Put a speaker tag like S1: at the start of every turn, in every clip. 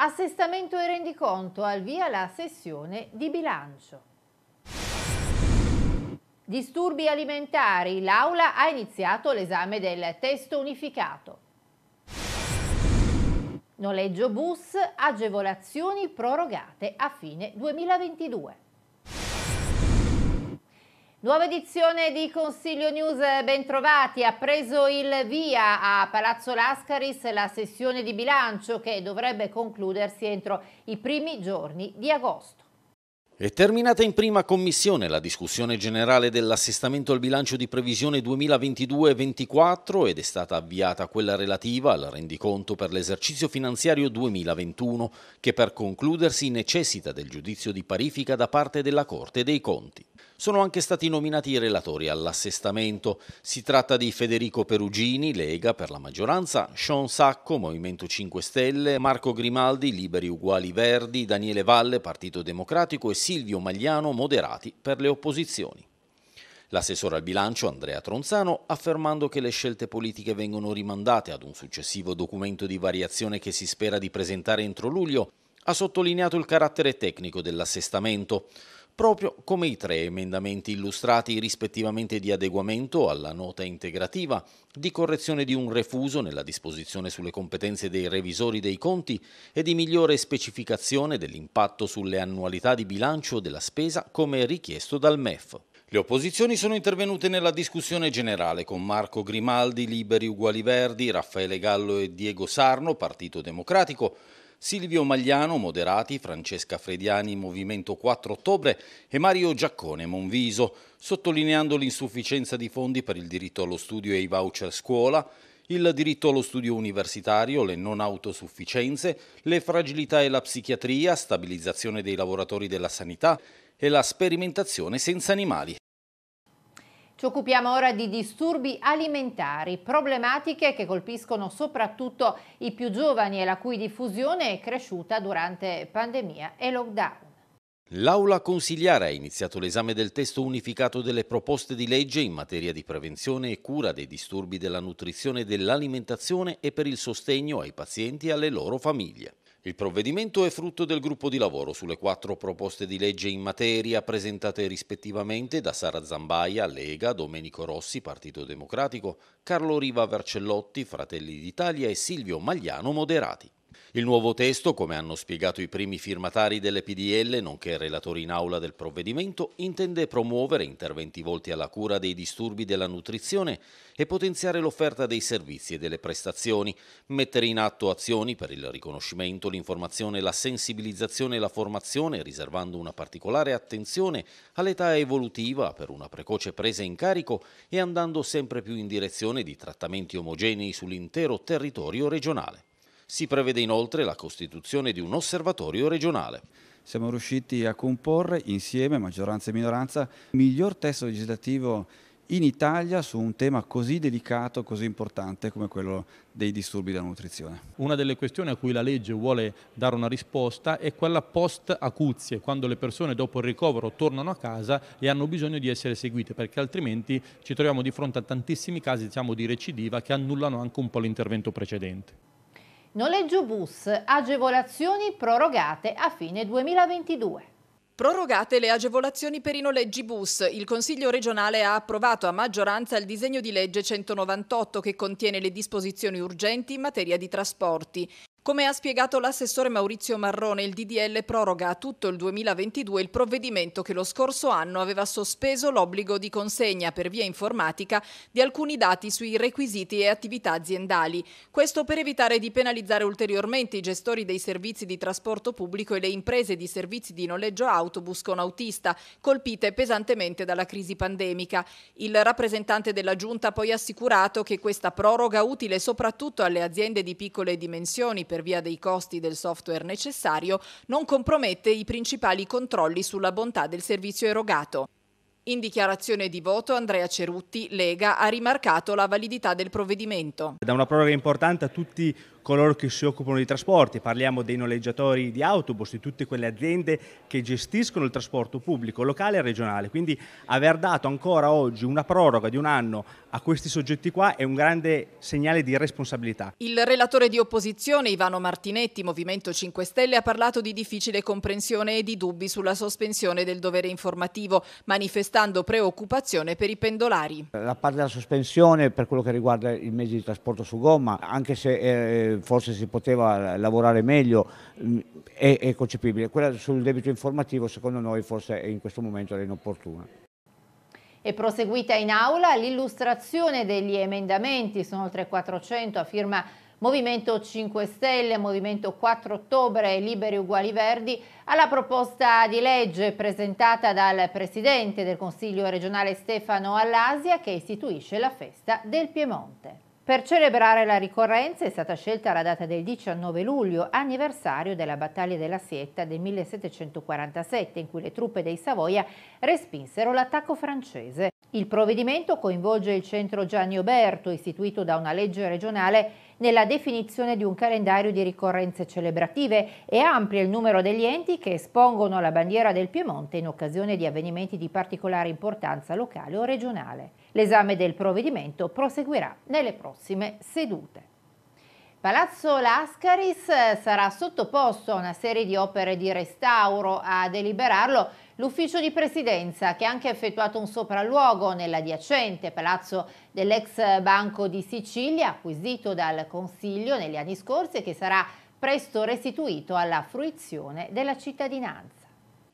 S1: Assestamento e rendiconto, al via la sessione di bilancio. Disturbi alimentari, l'Aula ha iniziato l'esame del testo unificato. Noleggio bus, agevolazioni prorogate a fine 2022. Nuova edizione di Consiglio News, bentrovati. Ha preso il via a Palazzo Lascaris la sessione di bilancio che dovrebbe concludersi entro i primi giorni di agosto.
S2: È terminata in prima commissione la discussione generale dell'assestamento al bilancio di previsione 2022-24 ed è stata avviata quella relativa al rendiconto per l'esercizio finanziario 2021 che per concludersi necessita del giudizio di parifica da parte della Corte dei Conti sono anche stati nominati i relatori all'assestamento. Si tratta di Federico Perugini, Lega per la maggioranza, Sean Sacco, Movimento 5 Stelle, Marco Grimaldi, Liberi Uguali Verdi, Daniele Valle, Partito Democratico e Silvio Magliano, Moderati per le opposizioni. L'assessore al bilancio Andrea Tronzano affermando che le scelte politiche vengono rimandate ad un successivo documento di variazione che si spera di presentare entro luglio, ha sottolineato il carattere tecnico dell'assestamento proprio come i tre emendamenti illustrati rispettivamente di adeguamento alla nota integrativa, di correzione di un refuso nella disposizione sulle competenze dei revisori dei conti e di migliore specificazione dell'impatto sulle annualità di bilancio della spesa come richiesto dal MEF. Le opposizioni sono intervenute nella discussione generale con Marco Grimaldi, Liberi Uguali Verdi, Raffaele Gallo e Diego Sarno, Partito Democratico, Silvio Magliano, Moderati, Francesca Frediani, Movimento 4 Ottobre e Mario Giaccone, Monviso, sottolineando l'insufficienza di fondi per il diritto allo studio e i voucher scuola, il diritto allo studio universitario, le non autosufficienze, le fragilità e la psichiatria, stabilizzazione dei lavoratori della sanità e la sperimentazione senza animali.
S1: Ci occupiamo ora di disturbi alimentari, problematiche che colpiscono soprattutto i più giovani e la cui diffusione è cresciuta durante pandemia e lockdown.
S2: L'Aula consiliare ha iniziato l'esame del testo unificato delle proposte di legge in materia di prevenzione e cura dei disturbi della nutrizione e dell'alimentazione e per il sostegno ai pazienti e alle loro famiglie. Il provvedimento è frutto del gruppo di lavoro sulle quattro proposte di legge in materia presentate rispettivamente da Sara Zambaia, Lega, Domenico Rossi, Partito Democratico, Carlo Riva Vercellotti, Fratelli d'Italia e Silvio Magliano Moderati. Il nuovo testo, come hanno spiegato i primi firmatari delle PDL, nonché relatori in aula del provvedimento, intende promuovere interventi volti alla cura dei disturbi della nutrizione e potenziare l'offerta dei servizi e delle prestazioni, mettere in atto azioni per il riconoscimento, l'informazione, la sensibilizzazione e la formazione, riservando una particolare attenzione all'età evolutiva per una precoce presa in carico e andando sempre più in direzione di trattamenti omogenei sull'intero territorio regionale. Si prevede inoltre la costituzione di un osservatorio regionale. Siamo riusciti a comporre insieme, maggioranza e minoranza, il miglior testo legislativo in Italia su un tema così delicato, così importante come quello dei disturbi della nutrizione. Una delle questioni a cui la legge vuole dare una risposta è quella post acuzie, quando le persone dopo il ricovero tornano a casa e hanno bisogno di essere seguite, perché altrimenti ci troviamo di fronte a tantissimi casi diciamo, di recidiva che annullano anche un po' l'intervento precedente.
S1: Noleggio bus, agevolazioni
S3: prorogate a fine 2022. Prorogate le agevolazioni per i noleggi bus, il Consiglio regionale ha approvato a maggioranza il disegno di legge 198 che contiene le disposizioni urgenti in materia di trasporti. Come ha spiegato l'assessore Maurizio Marrone, il DDL proroga a tutto il 2022 il provvedimento che lo scorso anno aveva sospeso l'obbligo di consegna per via informatica di alcuni dati sui requisiti e attività aziendali. Questo per evitare di penalizzare ulteriormente i gestori dei servizi di trasporto pubblico e le imprese di servizi di noleggio autobus con autista, colpite pesantemente dalla crisi pandemica. Il rappresentante della Giunta ha poi assicurato che questa proroga utile soprattutto alle aziende di piccole dimensioni per per via dei costi del software necessario, non compromette i principali controlli sulla bontà del servizio erogato. In dichiarazione di voto Andrea Cerutti, Lega, ha rimarcato la validità del provvedimento.
S2: Da una proroga importante a tutti coloro che si occupano di trasporti, parliamo dei noleggiatori di autobus, di tutte quelle aziende che gestiscono il trasporto pubblico locale e regionale. Quindi aver dato ancora oggi una proroga di un anno a questi soggetti qua è un grande segnale di responsabilità.
S3: Il relatore di opposizione Ivano Martinetti, Movimento 5 Stelle, ha parlato di difficile comprensione e di dubbi sulla sospensione del dovere informativo, manifestando preoccupazione per i pendolari.
S2: La parte della sospensione per quello che riguarda i mezzi di trasporto su gomma, anche se è eh, forse si poteva eh, lavorare meglio mm, è, è concepibile. Quella sul debito informativo secondo noi forse in questo momento era inopportuna.
S1: È proseguita in aula l'illustrazione degli emendamenti, sono oltre 400 a firma Movimento 5 Stelle, Movimento 4 Ottobre, e Liberi Uguali Verdi, alla proposta di legge presentata dal Presidente del Consiglio regionale Stefano Allasia che istituisce la festa del Piemonte. Per celebrare la ricorrenza è stata scelta la data del 19 luglio, anniversario della battaglia della Sietta del 1747, in cui le truppe dei Savoia respinsero l'attacco francese. Il provvedimento coinvolge il centro Gianni Oberto, istituito da una legge regionale nella definizione di un calendario di ricorrenze celebrative e amplia il numero degli enti che espongono la bandiera del Piemonte in occasione di avvenimenti di particolare importanza locale o regionale. L'esame del provvedimento proseguirà nelle prossime sedute. Palazzo Lascaris eh, sarà sottoposto a una serie di opere di restauro a deliberarlo L'ufficio di presidenza, che ha anche effettuato un sopralluogo nell'adiacente palazzo dell'ex Banco di Sicilia, acquisito dal Consiglio negli anni scorsi e che sarà presto restituito alla fruizione della cittadinanza.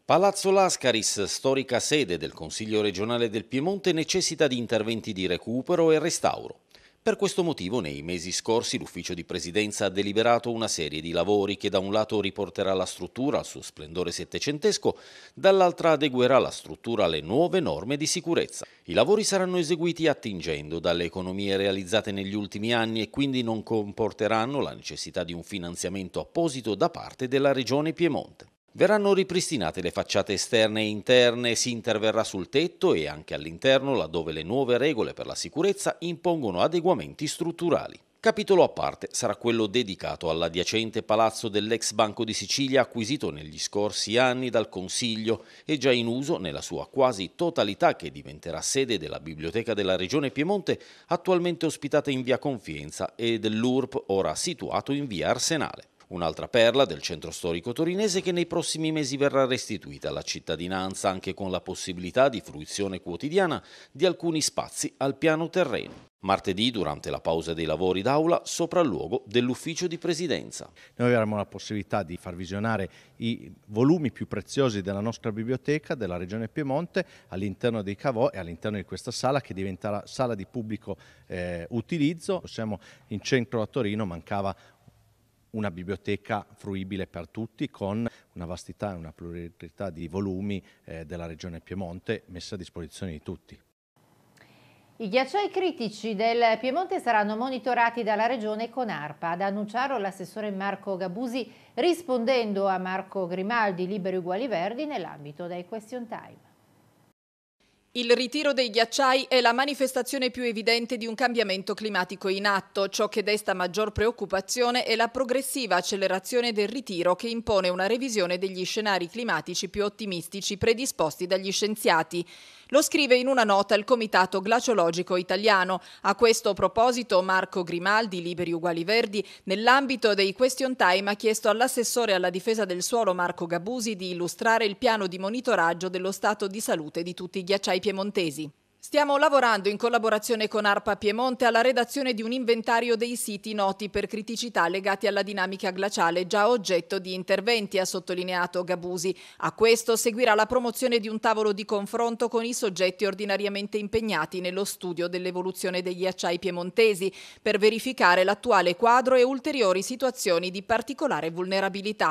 S2: Palazzo Lascaris, storica sede del Consiglio regionale del Piemonte, necessita di interventi di recupero e restauro. Per questo motivo nei mesi scorsi l'ufficio di presidenza ha deliberato una serie di lavori che da un lato riporterà la struttura al suo splendore settecentesco, dall'altra adeguerà la struttura alle nuove norme di sicurezza. I lavori saranno eseguiti attingendo dalle economie realizzate negli ultimi anni e quindi non comporteranno la necessità di un finanziamento apposito da parte della Regione Piemonte. Verranno ripristinate le facciate esterne e interne, si interverrà sul tetto e anche all'interno laddove le nuove regole per la sicurezza impongono adeguamenti strutturali. Capitolo a parte sarà quello dedicato all'adiacente palazzo dell'ex Banco di Sicilia acquisito negli scorsi anni dal Consiglio e già in uso nella sua quasi totalità che diventerà sede della Biblioteca della Regione Piemonte attualmente ospitata in via Confienza e dell'URP ora situato in via Arsenale. Un'altra perla del centro storico torinese che nei prossimi mesi verrà restituita alla cittadinanza anche con la possibilità di fruizione quotidiana di alcuni spazi al piano terreno. Martedì, durante la pausa dei lavori d'aula, sopralluogo dell'ufficio di presidenza. Noi avremo la possibilità di far visionare i volumi più preziosi della nostra biblioteca della regione Piemonte all'interno dei Cavò e all'interno di questa sala che diventerà sala di pubblico eh, utilizzo. Siamo in centro a Torino, mancava una biblioteca fruibile per tutti con una vastità e una pluralità di volumi eh, della regione Piemonte messa a disposizione di tutti.
S1: I ghiacciai critici del Piemonte saranno monitorati dalla Regione con ARPA, ad annunciarlo l'assessore Marco Gabusi rispondendo a Marco Grimaldi, Liberi Uguali Verdi, nell'ambito dei Question Time.
S3: Il ritiro dei ghiacciai è la manifestazione più evidente di un cambiamento climatico in atto. Ciò che desta maggior preoccupazione è la progressiva accelerazione del ritiro che impone una revisione degli scenari climatici più ottimistici predisposti dagli scienziati. Lo scrive in una nota il Comitato Glaciologico Italiano. A questo proposito Marco Grimaldi, Liberi Uguali Verdi, nell'ambito dei Question Time ha chiesto all'assessore alla difesa del suolo Marco Gabusi di illustrare il piano di monitoraggio dello stato di salute di tutti i ghiacciai piemontesi. Stiamo lavorando in collaborazione con ARPA Piemonte alla redazione di un inventario dei siti noti per criticità legati alla dinamica glaciale già oggetto di interventi, ha sottolineato Gabusi. A questo seguirà la promozione di un tavolo di confronto con i soggetti ordinariamente impegnati nello studio dell'evoluzione degli acciai piemontesi per verificare l'attuale quadro e ulteriori situazioni di particolare vulnerabilità.